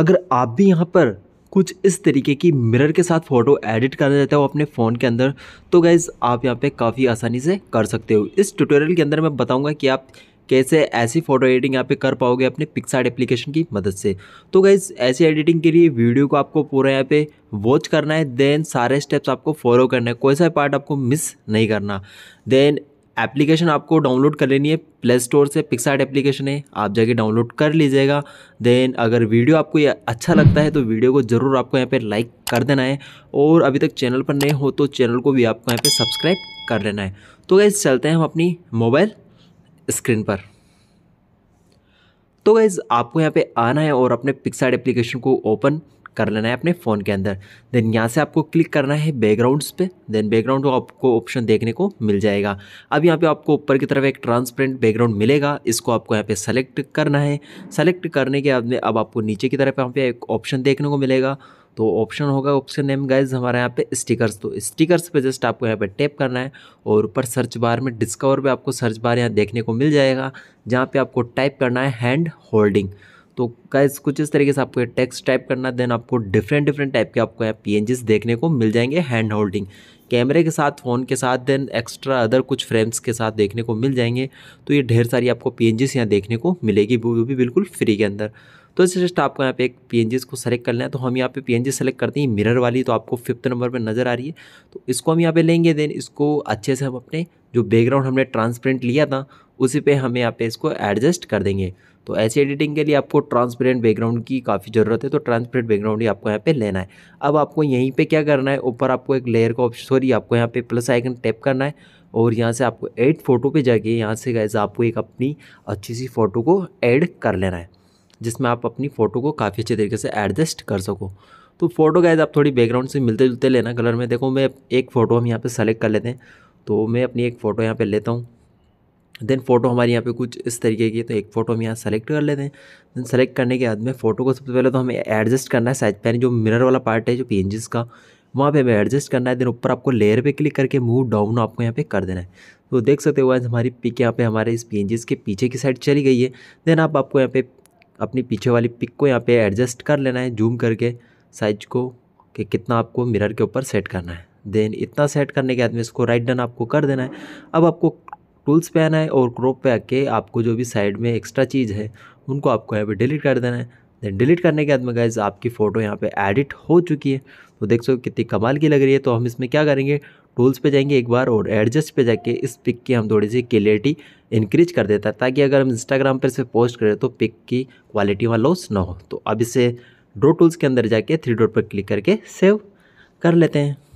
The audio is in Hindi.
अगर आप भी यहाँ पर कुछ इस तरीके की मिरर के साथ फ़ोटो एडिट करना चाहते हो अपने फ़ोन के अंदर तो गाइज़ आप यहाँ पे काफ़ी आसानी से कर सकते हो इस ट्यूटोरियल के अंदर मैं बताऊँगा कि आप कैसे ऐसी फ़ोटो एडिटिंग यहाँ पे कर पाओगे अपने पिक्सार्ट एप्लीकेशन की मदद से तो गाइज़ ऐसी एडिटिंग के लिए वीडियो को आपको पूरा यहाँ पे वॉच करना है देन सारे स्टेप्स आपको फॉलो करना है कोई सा पार्ट आपको मिस नहीं करना देन एप्लीकेशन आपको डाउनलोड कर लेनी है प्ले स्टोर से पिक्सार्ट एप्लीकेशन है आप जाके डाउनलोड कर लीजिएगा देन अगर वीडियो आपको ये अच्छा लगता है तो वीडियो को ज़रूर आपको यहाँ पे लाइक कर देना है और अभी तक चैनल पर नए हो तो चैनल को भी आपको यहाँ पे सब्सक्राइब कर लेना है तो गैस चलते हैं हम अपनी मोबाइल स्क्रीन पर तो गैज़ आपको यहाँ पर आना है और अपने पिक्सार्ट एप्लीकेशन को ओपन कर लेना है अपने फ़ोन के अंदर देन यहाँ से आपको क्लिक करना है बैकग्राउंड्स पे देन बैकग्राउंड को आपको ऑप्शन देखने को मिल जाएगा अब यहाँ पे आपको ऊपर की तरफ एक ट्रांसपेरेंट बैकग्राउंड मिलेगा इसको आपको यहाँ पे सेलेक्ट करना है सेलेक्ट करने के बाद अब आपको नीचे की तरफ यहाँ पे एक ऑप्शन देखने को मिलेगा तो ऑप्शन होगा ऑप्शन नेम गाइज हमारे यहाँ पे स्टिकर्स तो स्टिकर्स पे जस्ट आपको यहाँ पे टैप करना है और ऊपर सर्च बार में डिस्कवर पे आपको सर्च बार यहाँ देखने को मिल जाएगा जहाँ पे आपको टाइप करना है हैंड होल्डिंग तो गैस कुछ इस तरीके से आपको टेक्स्ट टाइप करना देन आपको डिफरेंट डिफरेंट टाइप के आपको यहाँ पी देखने को मिल जाएंगे हैंड होल्डिंग कैमरे के साथ फ़ोन के साथ देन एक्स्ट्रा अदर कुछ फ्रेम्स के साथ देखने को मिल जाएंगे तो ये ढेर सारी आपको पी यहाँ देखने को मिलेगी वो भी बिल्कुल फ्री के अंदर तो इस जस्ट आपको यहाँ पे एक पी को सेलेक्ट कर लें तो हम यहाँ पे पी सेलेक्ट करते हैं मिरर वाली तो आपको फिफ्थ नंबर पर नज़र आ रही है तो इसको हम यहाँ पे लेंगे देन इसको अच्छे से हम अपने जो बैकग्राउंड हमने ट्रांसपेरेंट लिया था उसी पे हमें यहाँ पे इसको एडजस्ट कर देंगे तो ऐसी एडिटिंग के लिए आपको ट्रांसपेरेंट बैकग्राउंड की काफ़ी ज़रूरत है तो ट्रांसपेरेंट बैकग्राउंड ही आपको यहाँ पे लेना है अब आपको यहीं पे क्या करना है ऊपर आपको एक लेयर का ऑप्शन सॉरी आपको यहाँ पे प्लस आइकन टैप करना है और यहाँ से आपको एड फोटो पे जाके यहाँ से गैस आपको एक अपनी अच्छी सी फ़ोटो को ऐड कर लेना है जिसमें आप अपनी फ़ोटो को काफ़ी अच्छे तरीके से एडजस्ट कर सको तो फ़ोटो गैस आप थोड़ी बैकग्राउंड से मिलते जुलते लेना कलर में देखो मैं एक फ़ोटो हम यहाँ पर सेलेक्ट कर लेते हैं तो मैं अपनी एक फ़ोटो यहाँ पर लेता हूँ देन फोटो हमारे यहाँ पे कुछ इस तरीके की तो एक फ़ोटो हम यहाँ सेलेक्ट कर लेते हैं देन सेलेक्ट करने के बाद में फ़ोटो को सबसे पहले तो हमें एडजस्ट करना है साइज पैन जो मिरर वाला पार्ट है जो पी का वहाँ पे हमें एडजस्ट करना है देन ऊपर आपको लेयर पे क्लिक करके मूव डाउन आपको यहाँ पे कर देना है तो देख सकते हो आज हमारी पिक यहाँ पे हमारे इस पी के पीछे की साइड चली गई है देन आप आपको यहाँ पे अपनी पीछे वाली पिक को यहाँ पे एडजस्ट कर लेना है जूम करके साइज को कि कितना आपको मिरर के ऊपर सेट करना है देन इतना सेट करने के बाद में इसको राइट डन आपको कर देना है अब आपको टूल्स पे आना है और क्रॉप पे आके आपको जो भी साइड में एक्स्ट्रा चीज़ है उनको आपको यहाँ पे डिलीट कर देना है देन डिलीट करने के बाद में गाइज आपकी फ़ोटो यहाँ पे एडिट हो चुकी है तो देख सो कितनी कमाल की लग रही है तो हम इसमें क्या करेंगे टूल्स पे जाएंगे एक बार और एडजस्ट पे जाके इस पिक की हम थोड़ी सी क्लियरिटी इंक्रीज कर देता है ताकि अगर हम इंस्टाग्राम पर इसे पोस्ट करें तो पिक की क्वालिटी वहाँ लॉस ना हो तो अब इसे ड्रो टूल्स के अंदर जाके थ्री डॉट पर क्लिक करके सेव कर लेते हैं